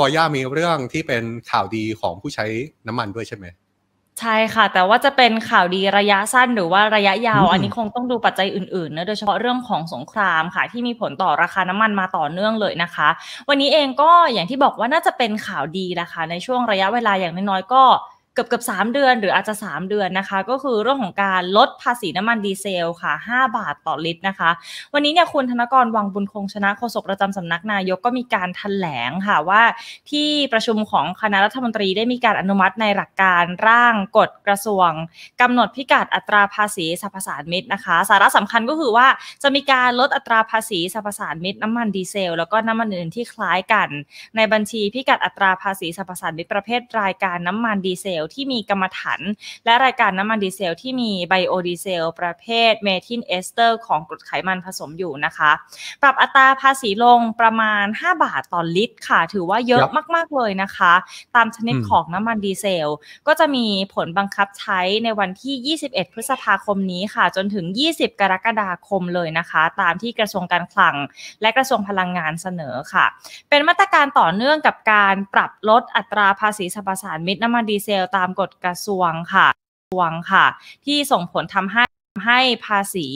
พอย่ามีเรื่องที่เป็นข่าวดีของผู้ใช้น้ำมันด้วยใช่ไหม ใช่ค่ะ แต่ว่าจะเป็นข่าวดีระยะสั้นหรือว่าระยะยาว อันนี้คงต้องดูปัจจัยอื่นๆนะโดยเฉพาะเรื่องของสงครามค่ะที่มีผลต่อราคาน้ำมันมาต่อเนื่องเลยนะคะ วันนี้เองก็อย่างที่บอกว่าน่าจะเป็นข่าวดีนะคะ ในช่วงระยะเวลาอย่างน้อยๆก็เกือบเกือบสเดือน หรืออาจจะ 3 เดือนนะคะ ก็คือเรื่องของการลดภาษีน้ำมันดีเซลค่ะ 5 บาทต่อลิตรนะคะ วันนี้เนี่ยคุณธนกรวังบุญคง ชนะโฆษกประจำสำนักนายกก็มีการถแถลงค่ะว่าที่ประชุมของคณะรัฐมนตรีได้มีการอนุมัติในหลักการร่างกฎกระทรวงกำหนดพิกัดอัตราภาษีสรรพสานมิตรนะคะ สาระสำคัญก็คือว่าจะมีการลดอัตราภาษีสรรพสานมิตรน้ำมันดีเซลแล้วก็น้ำมันอื่นที่คล้ายกัน ในบัญชีพิกัดอัตราภาษีสรรพสานมิตรประเภทรายการน้ำมันดีเซลลที่มีกรรมถัน และรายการน้ำมันดีเซล ที่มีไบโอดีเซลประเภทเมทิลเอสเตอร์ ของกรดไขมันผสมอยู่นะคะ ปรับอัตราภาษีลงประมาณ 5 บาทต่อลิตรค่ะ ถือว่าเยอะมากๆเลยนะคะ ตามชนิดของน้ำมันดีเซล ก็จะมีผลบังคับใช้ในวันที่ 21 พฤษภาคมนี้ค่ะ จนถึง 20 กรกฎาคมเลยนะคะ ตามที่กระทรวงการคลัง และกระทรวงพลังงานเสนอค่ะ เป็นมาตรการต่อเนื่องกับการปรับลดอัตราภาษีสรรพสานมิตรน้ำมันดีเซลตามกฎกระทรวงค่ะทรวงค่ะ ที่ส่งผลทำให้ให้ภาษี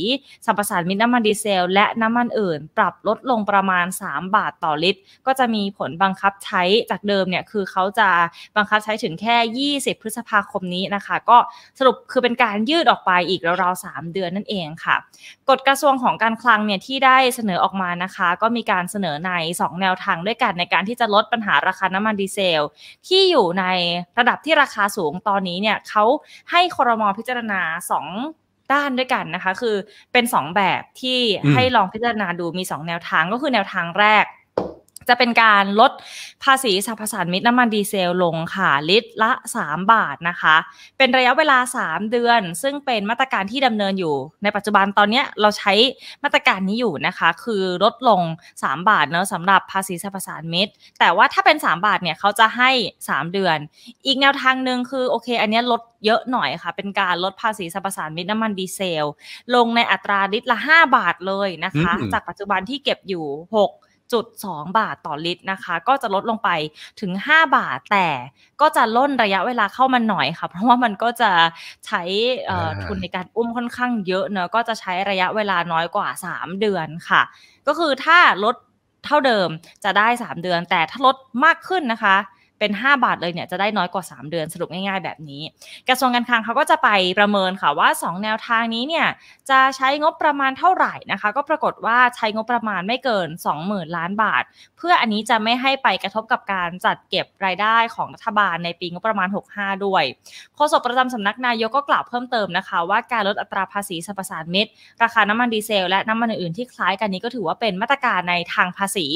สัมปสามิตน้ำมันดีเซลและน้ำมันอื่นปรับลดลงประมาณ 3 บาทต่อลิตร ก็จะมีผลบังคับใช้จากเดิมเนี่ย คือเขาจะบังคับใช้ถึงแค่ 20 พฤษภาคมนี้นะคะ ก็สรุปคือเป็นการยืดออกไปอีกราวๆ 3 เดือนนั่นเองค่ะกฎกระทรวงของการคลังเนี่ย ที่ได้เสนอออกมานะคะ ก็มีการเสนอใน2 แนวทางด้วยกันในการที่จะลดปัญหาราคาน้ำมันดีเซลที่อยู่ในระดับที่ราคาสูงตอนนี้เนี่ยเขาให้ครมพิจารณา 2ด้านด้วยกันนะคะ คือเป็น 2 แบบที่ให้ลองพิจารณาดูมี 2 แนวทาง ก็คือแนวทางแรกจะเป็นการลดภาษีสรรพสานมิตรน้ำมันดีเซล ลงค่ะลิตรละ 3 บาทนะคะ เป็นระยะเวลา 3 เดือนซึ่งเป็นมาตรการที่ดำเนินอยู่ ในปัจจุบันตอนนี้เราใช้มาตรการนี้อยู่นะคะคือลดลง 3 บาทเนาะสำหรับภาษีสรรพสานมิตรแต่ว่าถ้าเป็น 3 บาทเนี่ยเขาจะให้ 3 เดือน อีกแนวทางหนึ่งคือโอเคอันนี้ลดเยอะหน่อยค่ะเป็นการลดภาษีสรรพสานมิตรน้ำมันดีเซล ลงในอัตราลิตรละ 5 บาทเลยนะคะ จากปัจจุบันที่เก็บอยู่ 6 0 2บาทต่อลิตรนะคะ ก็จะลดลงไปถึง 5 บาทแต่ก็จะล่นระยะเวลาเข้ามาหน่อยค่ะ เพราะว่ามันก็จะใช้ทุนในการอุ้มค่อนข้างเยอะเนอะก็จะใช้ระยะเวลาน้อยกว่า 3 เดือนค่ะ ก็คือถ้าลดเท่าเดิมจะได้ 3 เดือนแต่ถ้าลดมากขึ้นนะคะเป็น 5 บาทเลยเนี่ยจะได้น้อยกว่า 3 เดือนสรุปง่ายๆแบบนี้ กระทรวงการคลังเขาก็จะไปประเมินค่ะว่า 2 แนวทางนี้เนี่ย จะใช้งบประมาณเท่าไหร่นะคะ ก็ปรากฏว่าใช้งบประมาณไม่เกิน20,000 ล้านบาท เพื่ออันนี้จะไม่ให้ไปกระทบกับการจัดเก็บรายได้ของรัฐบาลในปีงบประมาณ65ด้วยโฆษกประจำสำนักนายกก็กล่าวเพิ่มเติมนะคะ ว่าการลดอัตราภาษีสรรพสานเม็ดราคาน้ำมันดีเซลและน้ำมันอื่นๆที่คล้ายกันนี้ก็ถือว่าเป็นมาตรการในทางภาษี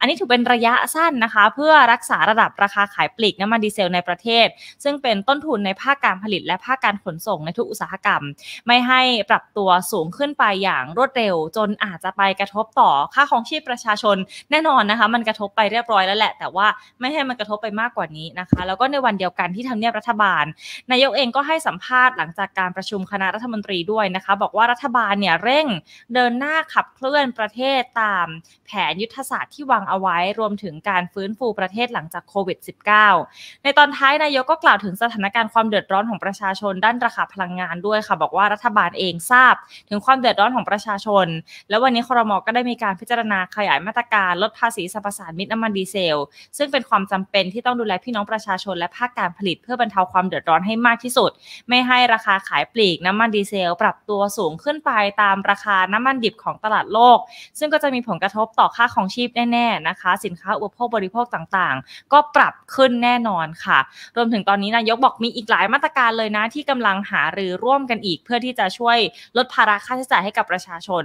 อันนี้ถือเป็นระยะสั้นนะคะ เพื่อรักษาระดับราคาขายปลีกน้ำมันดีเซลในประเทศซึ่งเป็นต้นทุนในภาคการผลิต และภาคการขนส่งในทุกอุตสาหกรรม ไม่ให้ปรับตัวสูงขึ้นไปอย่างรวดเร็ว จนอาจจะไปกระทบต่อค่าของชีพประชาชนแน่นอนนะคะ มันกระทบไปเรียบร้อยแล้วแหละ แต่ว่าไม่ให้มันกระทบไปมากกว่านี้นะคะแล้วก็ในวันเดียวกันที่ทำเนียบรัฐบาลนายกเองก็ให้สัมภาษณ์หลังจากการประชุมคณะรัฐมนตรีด้วยนะคะบอกว่ารัฐบาลเนี่ยเร่งเดินหน้าขับเคลื่อนประเทศตามแผนยุทธศาสตร์ที่วางเอาไว้รวมถึงการฟื้นฟูประเทศหลังจากโควิด -19 -19 ในตอนท้ายนายกก็กล่าวถึงสถานการณ์ความเดือดร้อนของประชาชน ด้านราคาพลังงานด้วยค่ะบอกว่ารัฐบาลเองทราบ ถึงความเดือดร้อนของประชาชน แล้ววันนี้ครมก็ได้มีการพิจารณาขยายมาตรการลดภาษีสรรพสานมิตน้ำมันดีเซลซึ่งเป็นความจำเป็นที่ต้องดูแลพี่น้องประชาชนและภาคการผลิตเพื่อบรรเทาความเดือดร้อนให้มากที่สุด ไม่ให้ราคาขายปลีกน้ำมันดีเซลปรับตัวสูงขึ้นไปตามราคาน้ำมันดิบของตลาดโลก ซึ่งก็จะมีผลกระทบต่อค่าของชีพแน่ๆนะคะ สินค้าอุปโภคบริโภคต่างๆ ก็ปรับขึ้นแน่นอนค่ะรวมถึงตอนนี้นายกบอกมีอีกหลายมาตรการเลยนะที่กำลังหารือร่วมกันอีก เพื่อที่จะช่วยลดภาระค่าใช้จ่ายให้กับประชาชน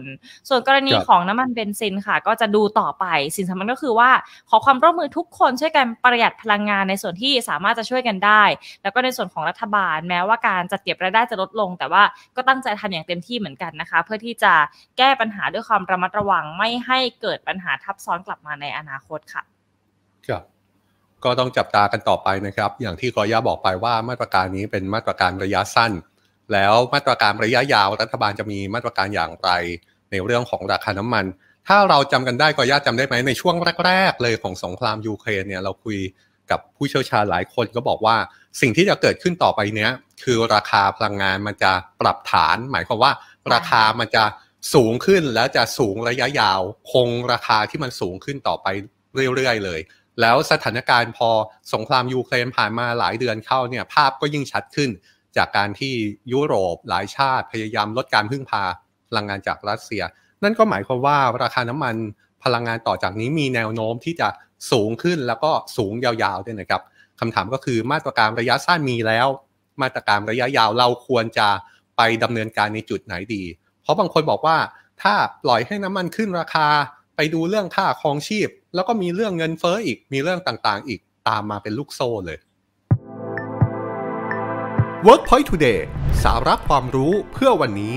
ส่วนกรณีของน้ำมันเบนซินค่ะ ก็จะดูต่อไปสิ่งสำคัญก็คือว่าขอความร่วมมือทุกคน ช่วยกันประหยัดพลังงานในส่วนที่สามารถจะช่วยกันได้ แล้วก็ในส่วนของรัฐบาล แม้ว่าการจัดเก็บรายได้จะลดลงแต่ว่าก็ตั้งใจทำอย่างเต็มที่เหมือนกันนะคะ เพื่อที่จะแก้ปัญหาด้วยความระมัดระวัง ไม่ให้เกิดปัญหาทับซ้อนกลับมาในอนาคตค่ะครับก็ต้องจับตากันต่อไปนะครับ อย่างที่กอย่าบอกไปว่ามาตรการนี้เป็นมาตรการระยะสั้น แล้วมาตรการระยะยาวรัฐบาลจะมีมาตรการอย่างไรในเรื่องของราคาน้ำมัน ถ้าเราจำกันได้กอย่าจำได้ไหมในช่วงแรก ๆ เลยของสงครามยูเครนเนี่ยเราคุยกับผู้เชี่ยวชาญหลายคนก็บอกว่าสิ่งที่จะเกิดขึ้นต่อไปเนี้ยคือราคาพลังงานมันจะปรับฐาน หมายความว่าราคามันจะสูงขึ้นแล้วจะสูงระยะยาว คงราคาที่มันสูงขึ้นต่อไปเรื่อยๆเลยแล้วสถานการณ์พอสงครามยูเครนผ่านมาหลายเดือนเข้าเนี่ยภาพก็ยิ่งชัดขึ้นจากการที่ยุโรป หลายชาติพยายามลดการพึ่งพาพลังงานจากรัสเซีย นั่นก็หมายความว่าราคาน้ำมันพลังงานต่อจากนี้มีแนวโน้มที่จะสูงขึ้นแล้วก็สูงยาวๆด้วยนะครับคำถามก็คือมาตรการระยะสั้นมีแล้ว มาตรการระยะยาวเราควรจะไปดำเนินการในจุดไหนดี เพราะบางคนบอกว่าถ้าปล่อยให้น้ำมันขึ้นราคาไปดูเรื่องค่าครองชีพแล้วก็มีเรื่องเงินเฟอ้ออีก มีเรื่องต่างๆ อีก ตามมาเป็นลูกโซ่เลย Workpoint Today สาระความรู้เพื่อวันนี้